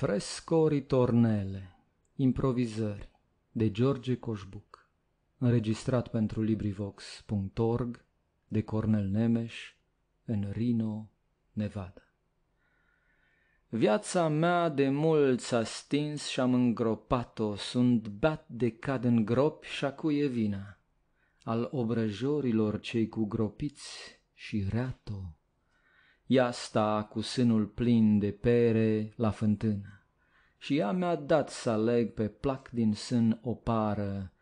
Fresco Ritornele Improvizări de George Coșbuc Înregistrat pentru LibriVox.org de Cornel Nemes în Reno, Nevada Viața mea de mult s-a stins și am îngropat-o, Sunt bat de cad în gropi și a e vina? Al obrăjorilor cei cu gropiți și rato ea sta cu sânul plin de pere la fântână și ea mi-a dat să aleg pe plac din sân o pară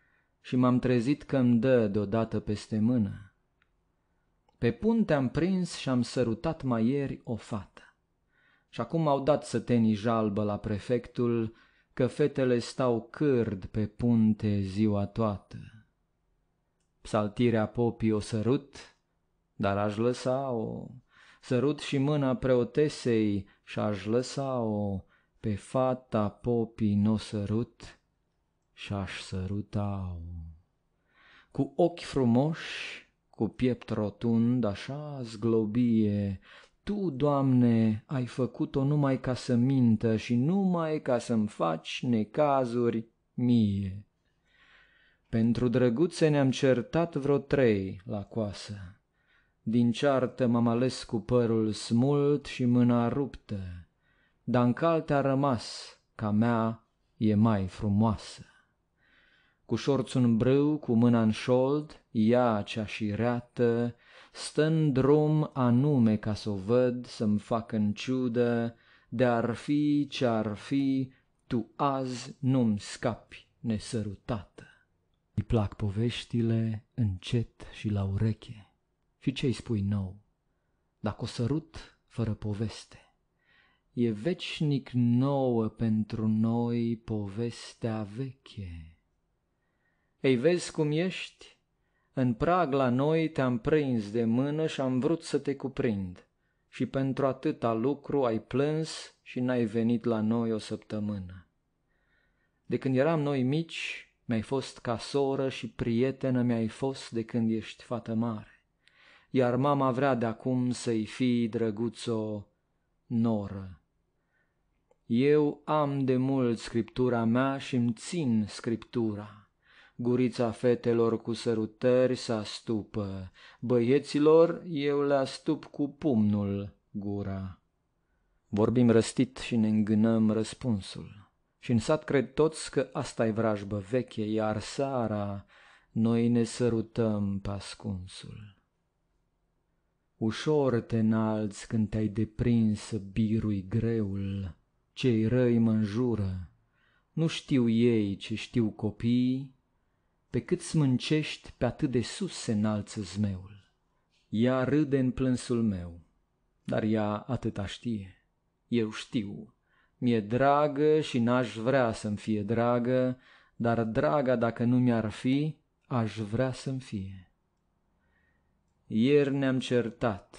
și m-am trezit că îmi dă deodată peste mână. Pe punte am prins și am sărutat mai ieri o fată. Și acum au dat să teni jalbă la prefectul că fetele stau cârd pe punte ziua toată. Psaltirea popii o sărut, dar aș lăsa-o sărut și mâna preotesei și-aș lăsa-o, pe fata popii n-o sărut și-aș săruta-o. Cu ochi frumoși, cu piept rotund, așa zglobie, tu, Doamne, ai făcut-o numai ca să mintă și numai ca să-mi faci necazuri mie. Pentru drăguțe ne-am certat vreo trei la coasă. Din ceartă m-am ales cu părul smult și mâna ruptă, Dar în calte a rămas, ca mea e mai frumoasă. Cu șorțul în brâu, cu mâna în șold, ea cea reată, Stă în drum anume ca să o văd, să-mi fac în ciudă, De-ar fi ce-ar fi, tu azi nu-mi scapi nesărutată. Îi plac poveștile încet și la ureche și ce-i spui nou? Dacă o sărut fără poveste. E veșnic nouă pentru noi povestea veche. Ei, vezi cum ești? În prag la noi te-am prins de mână și am vrut să te cuprind. Și pentru atâta lucru ai plâns și n-ai venit la noi o săptămână. De când eram noi mici, mi-ai fost ca soră și prietenă mi-ai fost de când ești fată mare iar mama vrea de acum să-i fii drăguțo noră. Eu am de mult scriptura mea și îmi țin scriptura. Gurița fetelor cu sărutări se astupă, băieților eu le astup cu pumnul gura. Vorbim răstit și ne îngânăm răspunsul. Și în sat cred toți că asta e vrajbă veche, iar seara noi ne sărutăm pascunsul Ușor te înalți când te-ai deprins să birui greul. Cei răi mă înjură, nu știu ei ce știu copiii, pe cât smâncești, pe atât de sus se înalță zmeul. Ea râde în plânsul meu, dar ea atâta știe. Eu știu, mi-e dragă și n-aș vrea să-mi fie dragă, dar draga dacă nu mi-ar fi, aș vrea să-mi fie. Ieri ne-am certat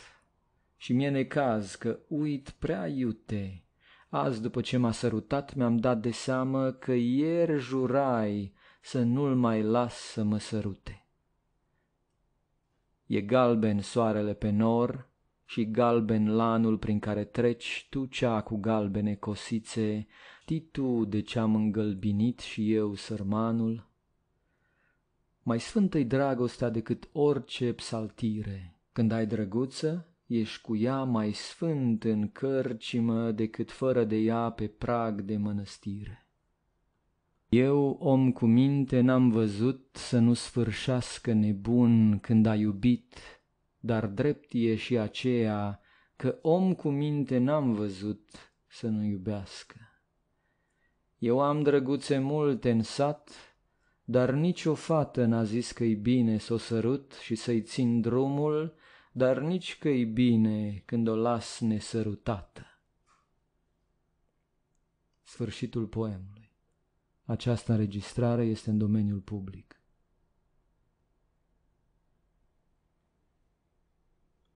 și mie necaz că uit prea iute. Azi, după ce m-a sărutat, mi-am dat de seamă că ieri jurai să nu-l mai las să mă sărute. E galben soarele pe nor și galben lanul prin care treci, tu cea cu galbene cosițe, titu de ce-am îngălbinit și eu sărmanul, mai sfântă-i dragostea decât orice psaltire. Când ai drăguță, ești cu ea mai sfânt în cărcimă decât fără de ea pe prag de mănăstire. Eu, om cu minte, n-am văzut să nu sfârșească nebun când a iubit, dar drept e și aceea că om cu minte n-am văzut să nu iubească. Eu am drăguțe multe în sat, dar nici o fată n-a zis că-i bine să o sărut și să-i țin drumul, dar nici că-i bine când o las nesărutată. Sfârșitul poemului. Această înregistrare este în domeniul public.